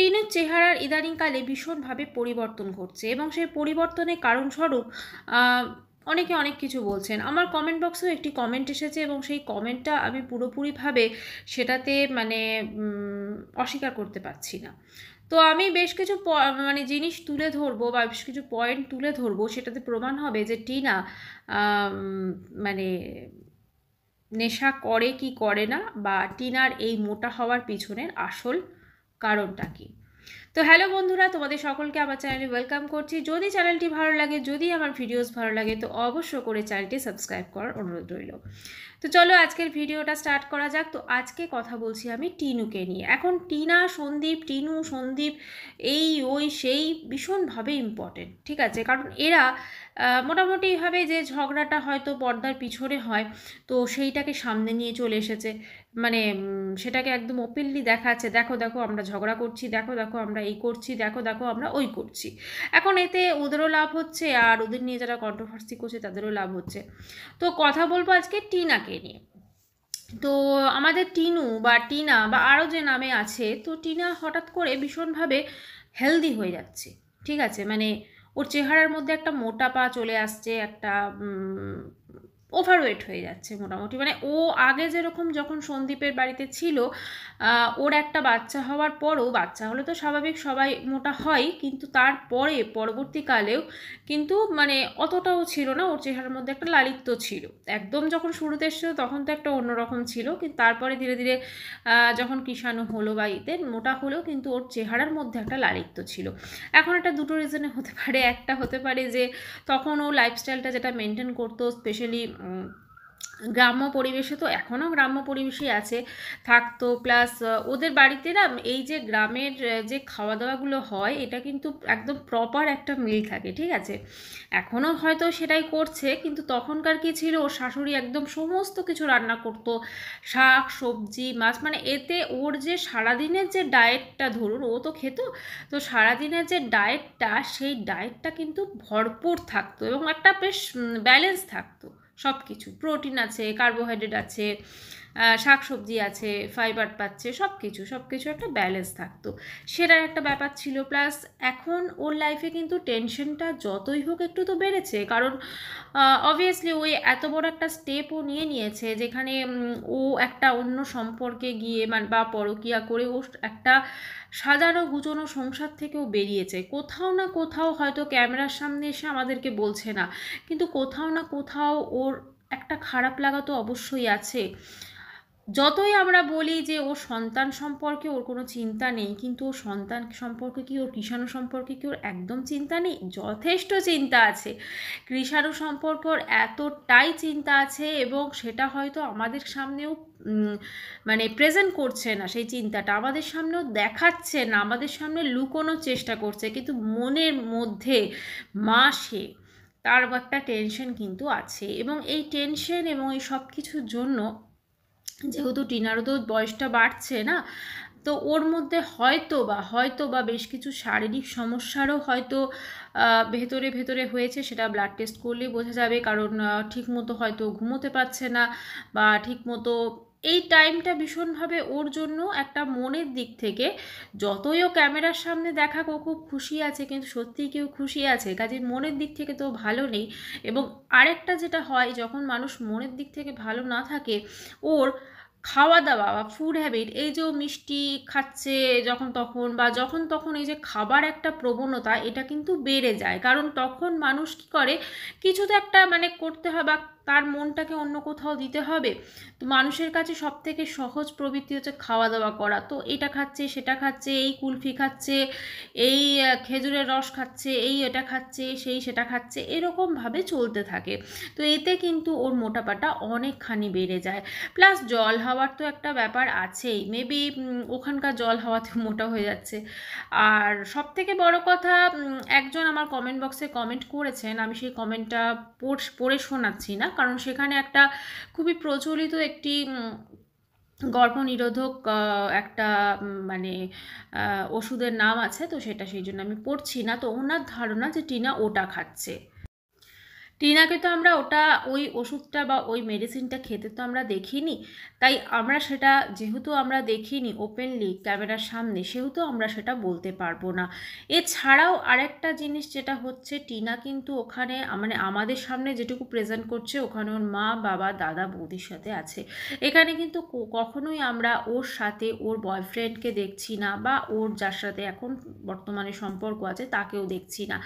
টিনের চেহারার ইদানিংকালে ভীষণভাবে পরিবর্তন ঘটছে এবং সেই পরিবর্তনের কারণস্বরূপ অনেকে অনেক কিছু বলছেন আমার কমেন্ট বক্সেও একটি কমেন্ট এসেছে এবং সেই কমেন্টটা আমি পুরোপুরিভাবে সেটাতে মানে অস্বীকার করতে পারছি না তো আমি বেশ কিছু মানে জিনিস তুলে ধরবো বা বেশ কিছু পয়েন্ট তুলে ধরবো সেটাতে প্রমাণ হবে যে টিনা মানে নেশা করে কি করে না বা টিনার এই মোটা হওয়ার পিছনের আসল কারণটা কি তো হ্যালো বন্ধুরা তোমাদের সকলকে আমার চ্যানেলে ওয়েলকাম করছি যদি চ্যানেলটি ভালো লাগে যদি আমার ভিডিওস ভালো লাগে তো অবশ্য করে চ্যানেলটি সাবস্ক্রাইব করার অনুরোধ রইল তো চলো আজকের ভিডিওটা স্টার্ট করা যাক তো আজকে কথা বলছি আমি টিনুকে নিয়ে এখন টিনা সন্দীপ টিনু সন্দীপ এই ওই সেই ভীষণভাবে ইম্পর্টেন্ট ঠিক আছে কারণ এরা মোটামুটিভাবে যে ঝগড়াটা হয়তো পর্দার পিছনে হয় তো সেইটাকে সামনে নিয়ে চলে এসেছে মানে সেটাকে একদম ওপেনলি দেখাচ্ছে দেখো দেখো আমরা ঝগড়া করছি দেখো দেখো আমরা আমরা এই করছি দেখো দেখো আমরা ওই করছি এখন এতে ওদেরও লাভ হচ্ছে আর ওদের নিয়ে যারা কন্ট্রোভার্সি করছে তাদেরও লাভ হচ্ছে তো কথা বলবো আজকে টিনাকে নিয়ে তো আমাদের টিনু বা টিনা বা আরও যে নামে আছে তো টিনা হঠাৎ করে ভীষণভাবে হেলদি হয়ে যাচ্ছে ঠিক আছে মানে ওর চেহারার মধ্যে একটা মোটা পা চলে আসছে একটা ওভারওয়েট হয়ে যাচ্ছে মোটামুটি মানে ও আগে যেরকম যখন সন্দীপের বাড়িতে ছিল ওর একটা বাচ্চা হওয়ার পরও বাচ্চা হলে তো স্বাভাবিক সবাই মোটা হয় কিন্তু তারপরে পরবর্তীকালেও কিন্তু মানে অতটাও ছিল না ওর চেহারার মধ্যে একটা লালিত্য ছিল একদম যখন শুরুতে এসেছিল তখন তো একটা অন্যরকম ছিল কিন্তু তারপরে ধীরে ধীরে যখন কৃষাণু হলো বা ইতে মোটা হলেও কিন্তু ওর চেহারার মধ্যে একটা লালিত্য ছিল এখন একটা দুটো রিজনে হতে পারে একটা হতে পারে যে তখন ও লাইফস্টাইলটা যেটা মেনটেন করতো স্পেশালি গ্রাম্য পরিবেশে তো এখনও গ্রাম্য পরিবেশই আছে থাকতো প্লাস ওদের বাড়িতে না এই যে গ্রামের যে খাওয়া দাওয়াগুলো হয় এটা কিন্তু একদম প্রপার একটা মিল থাকে ঠিক আছে এখনও হয়তো সেটাই করছে কিন্তু তখনকার কি ছিল ওর শাশুড়ি একদম সমস্ত কিছু রান্না করত শাক সবজি মাছ মানে এতে ওর যে সারাদিনের যে ডায়েটটা ধরুন ও তো খেত তো সারাদিনের যে ডায়েটটা সেই ডায়েটটা কিন্তু ভরপুর থাকতো এবং একটা বেশ ব্যালেন্স থাকতো সব কিছু প্রোটিন আছে কার্বোহাইড্রেট আছে শাকসবজি আছে ফাইবার পাচ্ছে সব কিছু সব কিছু একটা ব্যালেন্স থাকতো সেটার একটা ব্যাপার ছিল প্লাস এখন ওর লাইফে কিন্তু টেনশনটা যতই হোক একটু তো বেড়েছে কারণ অবভিয়াসলি ওই এত বড় একটা স্টেপও নিয়ে নিয়েছে যেখানে ও একটা অন্য সম্পর্কে গিয়ে মানে বা পরকিয়া করে ও একটা সাজানো গুজনো সংসার থেকেও বেরিয়েছে কোথাও না কোথাও হয়তো ক্যামেরার সামনে এসে আমাদেরকে বলছে না কিন্তু কোথাও না কোথাও ওর একটা খারাপ লাগা তো অবশ্যই আছে যতই আমরা বলি যে ওর সন্তান সম্পর্কে ওর কোনো চিন্তা নেই কিন্তু ও সন্তান সম্পর্কে কি ওর কৃষাণু সম্পর্কে কি ওর একদম চিন্তা নেই যথেষ্ট চিন্তা আছে কৃষাণু সম্পর্কে ওর এতটাই চিন্তা আছে এবং সেটা হয়তো আমাদের সামনেও মানে প্রেজেন্ট করছে না সেই চিন্তাটা আমাদের সামনেও দেখাচ্ছে না আমাদের সামনে লুকোনোর চেষ্টা করছে কিন্তু মনের মধ্যে মা সে তার একটা টেনশন কিন্তু আছে এবং এই টেনশন এবং এই সব কিছুর জন্য যেহেতু টিনারও তো বয়সটা বাড়ছে না তো ওর মধ্যে হয়তো বা হয়তো বা বেশ কিছু শারীরিক সমস্যারও হয়তো ভেতরে ভেতরে হয়েছে সেটা ব্লাড টেস্ট করলেই বোঝা যাবে কারণ ঠিকমতো হয়তো ঘুমোতে পারছে না বা ঠিকমতো এই টাইমটা ভীষণভাবে ওর জন্য একটা মনের দিক থেকে যতই ও ক্যামেরার সামনে দেখা ও খুব খুশি আছে কিন্তু সত্যিই কেউ খুশি আছে কাজে মনের দিক থেকে তো ভালো নেই এবং আরেকটা যেটা হয় যখন মানুষ মনের দিক থেকে ভালো না থাকে ওর খাওয়া দাওয়া বা ফুড হ্যাবিট এই যে মিষ্টি খাচ্ছে যখন তখন বা যখন তখন এই যে খাবার একটা প্রবণতা এটা কিন্তু বেড়ে যায় কারণ তখন মানুষ কী করে কিছু তো একটা মানে করতে হয় বা তার মনটাকে অন্য কোথাও দিতে হবে তো মানুষের কাছে সব থেকে সহজ প্রবৃত্তি হচ্ছে খাওয়া দাওয়া করা তো এটা খাচ্ছে সেটা খাচ্ছে এই কুলফি খাচ্ছে এই খেজুরের রস খাচ্ছে এই এটা খাচ্ছে সেই সেটা খাচ্ছে এরকমভাবে চলতে থাকে তো এতে কিন্তু ওর মোটাপাটা অনেকখানি বেড়ে যায় প্লাস জল হাওয়ার তো একটা ব্যাপার আছেই মেবি ওখানকার জল হাওয়াতে মোটা হয়ে যাচ্ছে আর সব থেকে বড় কথা একজন আমার কমেন্ট বক্সে কমেন্ট করেছেন আমি সেই কমেন্টটা পড় পড়ে শোনাচ্ছি না কারণ সেখানে একটা খুবই প্রচলিত একটি গর্ভনিরোধক একটা মানে ওষুধের নাম আছে তো সেটা সেই জন্য আমি পড়ছি না তো ওনার ধারণা যে টিনা ওটা খাচ্ছে টিনাকে তো আমরা ওটা ওই ওষুধটা বা ওই মেডিসিনটা খেতে তো আমরা দেখিনি তাই আমরা সেটা যেহেতু আমরা দেখিনি ওপেনলি ক্যামেরার সামনে সেহেতু আমরা সেটা বলতে পারবো না এছাড়াও আরেকটা জিনিস যেটা হচ্ছে টিনা কিন্তু ওখানে মানে আমাদের সামনে যেটুকু প্রেজেন্ট করছে ওখানে ওর মা বাবা দাদা বৌদির সাথে আছে এখানে কিন্তু কখনোই আমরা ওর সাথে ওর বয়ফ্রেন্ডকে দেখছি না বা ওর যার সাথে এখন বর্তমানে সম্পর্ক আছে তাকেও দেখছি না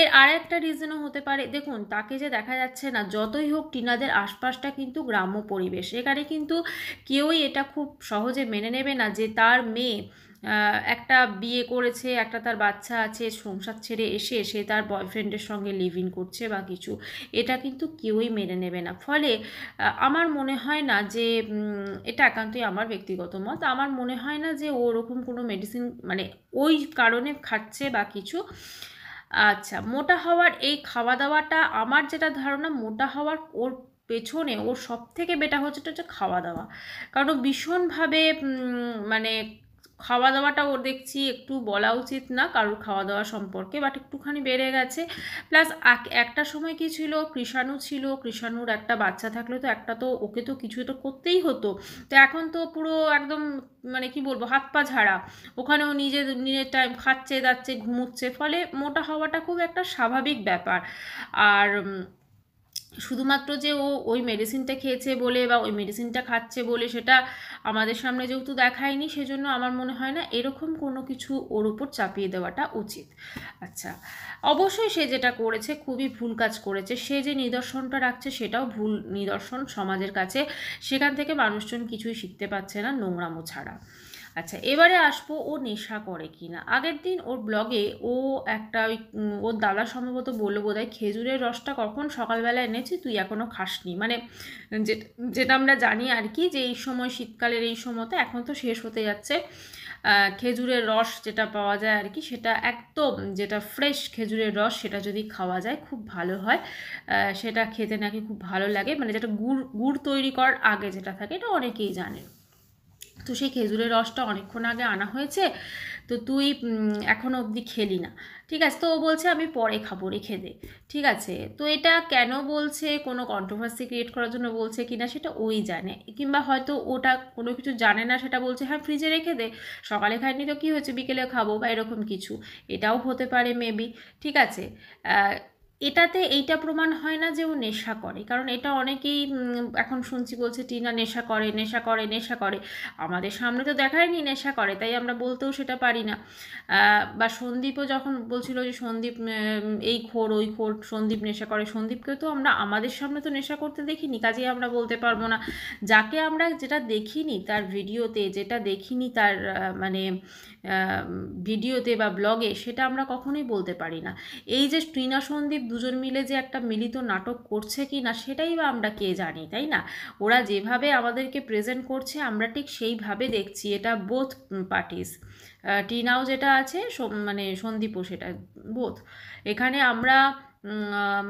এর আরেকটা রিজনও হতে পারে দেখুন তাকে যে দেখা যাচ্ছে না যতই হোক টিনাদের আশপাশটা কিন্তু গ্রাম্য পরিবেশ এখানে কিন্তু কেউই এটা খুব সহজে মেনে নেবে না যে তার মেয়ে একটা বিয়ে করেছে একটা তার বাচ্চা আছে সংসার ছেড়ে এসে সে তার বয়ফ্রেন্ডের সঙ্গে লিভ ইন করছে বা কিছু এটা কিন্তু কেউই মেনে নেবে না ফলে আমার মনে হয় না যে এটা একান্তই আমার ব্যক্তিগত মত আমার মনে হয় না যে ওরকম কোনো মেডিসিন মানে ওই কারণে খাচ্ছে বা কিছু আচ্ছা মোটা হওয়ার এই খাওয়া দাওয়াটা আমার যেটা ধারণা মোটা হওয়ার ওর পেছনে ওর সব থেকে বেটা হচ্ছে হচ্ছে খাওয়া দাওয়া কারণ ভীষণভাবে মানে খাওয়া দাওয়াটা ওর দেখছি একটু বলা উচিত না কারোর খাওয়া দাওয়া সম্পর্কে বাট একটুখানি বেড়ে গেছে প্লাস একটা সময় কি ছিল কৃষাণু ছিল কৃষাণুর একটা বাচ্চা থাকলে তো একটা তো ওকে তো কিছু তো করতেই হতো তো এখন তো পুরো একদম মানে কি বলবো হাত পা ঝাড়া ওখানেও নিজে নিজের টাইম খাচ্ছে দাচ্ছে ঘুমুচ্ছে ফলে মোটা হওয়াটা খুব একটা স্বাভাবিক ব্যাপার আর শুধুমাত্র যে ও ওই মেডিসিনটা খেয়েছে বলে বা ওই মেডিসিনটা খাচ্ছে বলে সেটা আমাদের সামনে যেহেতু দেখায়নি সেজন্য আমার মনে হয় না এরকম কোনো কিছু ওর উপর চাপিয়ে দেওয়াটা উচিত আচ্ছা অবশ্যই সে যেটা করেছে খুবই ভুল কাজ করেছে সে যে নিদর্শনটা রাখছে সেটাও ভুল নিদর্শন সমাজের কাছে সেখান থেকে মানুষজন কিছুই শিখতে পারছে না নোংরামো ছাড়া আচ্ছা এবারে আসবো ও নেশা করে কি না আগের দিন ওর ব্লগে ও একটা ওই ওর দাদা সম্ভবত বললো বোধ হয় খেজুরের রসটা কখন সকালবেলা এনেছি তুই এখনও খাসনি মানে যেটা আমরা জানি আর কি যে এই সময় শীতকালের এই সময়তে এখন তো শেষ হতে যাচ্ছে খেজুরের রস যেটা পাওয়া যায় আর কি সেটা একদম যেটা ফ্রেশ খেজুরের রস সেটা যদি খাওয়া যায় খুব ভালো হয় সেটা খেতে নাকি খুব ভালো লাগে মানে যেটা গুড় গুড় তৈরি করার আগে যেটা থাকে এটা অনেকেই জানেন তো সেই খেজুরের রসটা অনেকক্ষণ আগে আনা হয়েছে তো তুই এখনও অবধি খেলি না ঠিক আছে তো ও বলছে আমি পরে খাবো রেখে দে ঠিক আছে তো এটা কেন বলছে কোনো কন্ট্রোভার্সি ক্রিয়েট করার জন্য বলছে কি না সেটা ওই জানে কিংবা হয়তো ওটা কোনো কিছু জানে না সেটা বলছে হ্যাঁ ফ্রিজে রেখে দে সকালে খাইনি তো কী হয়েছে বিকেলে খাবো বা এরকম কিছু এটাও হতে পারে মেবি ঠিক আছে এটাতে এইটা প্রমাণ হয় না যে ও নেশা করে কারণ এটা অনেকেই এখন শুনছি বলছে টিনা নেশা করে নেশা করে নেশা করে আমাদের সামনে তো দেখায়নি নেশা করে তাই আমরা বলতেও সেটা পারি না বা সন্দীপও যখন বলছিল যে সন্দীপ এই খোর ওই খোর সন্দীপ নেশা করে সন্দীপকে তো আমরা আমাদের সামনে তো নেশা করতে দেখিনি কাজেই আমরা বলতে পারবো না যাকে আমরা যেটা দেখিনি তার ভিডিওতে যেটা দেখিনি তার মানে ভিডিওতে বা ব্লগে সেটা আমরা কখনোই বলতে পারি না এই যে টিনা সন্দীপ দুজন মিলে যে একটা মিলিত নাটক করছে কি না সেটাই বা আমরা কে জানি তাই না ওরা যেভাবে আমাদেরকে প্রেজেন্ট করছে আমরা ঠিক সেইভাবে দেখছি এটা বোথ পার্টিস টিনাও যেটা আছে মানে সন্দীপও সেটা বোথ এখানে আমরা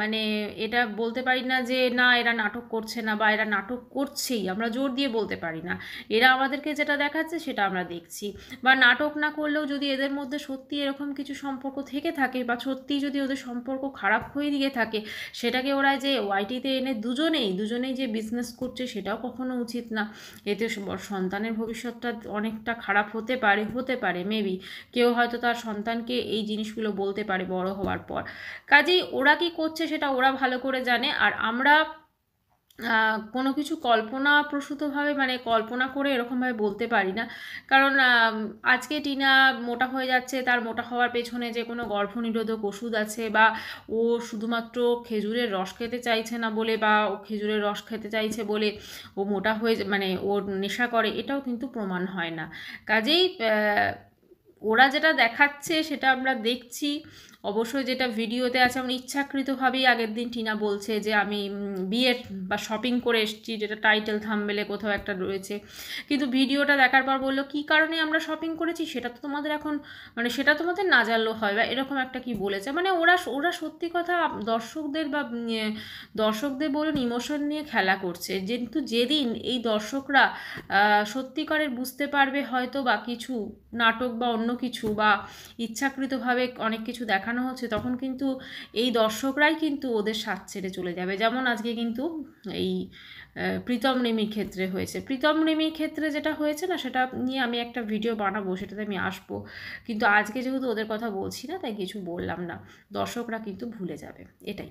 মানে এটা বলতে পারি না যে না এরা নাটক করছে না বা এরা নাটক করছেই আমরা জোর দিয়ে বলতে পারি না এরা আমাদেরকে যেটা দেখাচ্ছে সেটা আমরা দেখছি বা নাটক না করলেও যদি এদের মধ্যে সত্যি এরকম কিছু সম্পর্ক থেকে থাকে বা সত্যি যদি ওদের সম্পর্ক খারাপ হয়ে দিয়ে থাকে সেটাকে ওরা যে ওয়াইটিতে এনে দুজনেই দুজনেই যে বিজনেস করছে সেটাও কখনো উচিত না এতে সন্তানের ভবিষ্যৎটা অনেকটা খারাপ হতে পারে হতে পারে মেবি কেউ হয়তো তার সন্তানকে এই জিনিসগুলো বলতে পারে বড় হওয়ার পর কাজেই ওরা কি করছে সেটা ওরা ভালো করে জানে আর আমরা কোনো কিছু কল্পনাপ্রসূতভাবে মানে কল্পনা করে এরকমভাবে বলতে পারি না কারণ আজকে টিনা মোটা হয়ে যাচ্ছে তার মোটা হওয়ার পেছনে যে কোনো গর্ভনিরোধক ওষুধ আছে বা ও শুধুমাত্র খেজুরের রস খেতে চাইছে না বলে বা ও খেজুরের রস খেতে চাইছে বলে ও মোটা হয়ে মানে ওর নেশা করে এটাও কিন্তু প্রমাণ হয় না কাজেই ওরা যেটা দেখাচ্ছে সেটা আমরা দেখছি অবশ্যই যেটা ভিডিওতে আছে আমরা ইচ্ছাকৃতভাবেই আগের দিন টিনা বলছে যে আমি বিয়ে বা শপিং করে এসেছি যেটা টাইটেল থামবেলে কোথাও একটা রয়েছে কিন্তু ভিডিওটা দেখার পর বললো কি কারণে আমরা শপিং করেছি সেটা তো তোমাদের এখন মানে সেটা তোমাদের না জানলো হয় বা এরকম একটা কি বলেছে মানে ওরা ওরা সত্যি কথা দর্শকদের বা ইয়ে, দর্শকদের বলুন ইমোশন নিয়ে খেলা করছে কিন্তু যেদিন এই দর্শকরা সত্যিকারের বুঝতে পারবে হয়তো বা কিছু নাটক বা অন্য কিছু বা ইচ্ছাকৃতভাবে অনেক কিছু দেখানো হচ্ছে তখন কিন্তু এই দর্শকরাই কিন্তু ওদের স্বাদ ছেড়ে চলে যাবে যেমন আজকে কিন্তু এই প্রীতম রেমির ক্ষেত্রে হয়েছে প্রীতম রেমির ক্ষেত্রে যেটা হয়েছে না সেটা নিয়ে আমি একটা ভিডিও বানাবো সেটাতে আমি আসবো কিন্তু আজকে যেহেতু ওদের কথা বলছি না তাই কিছু বললাম না দর্শকরা কিন্তু ভুলে যাবে এটাই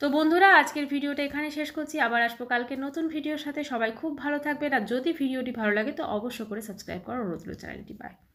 তো বন্ধুরা আজকের ভিডিওটা এখানে শেষ করছি আবার আসবো কালকে নতুন ভিডিওর সাথে সবাই খুব ভালো থাকবে আর যদি ভিডিওটি ভালো লাগে তো অবশ্য করে সাবস্ক্রাইব করো রোদ্র চ্যানেলটি বাই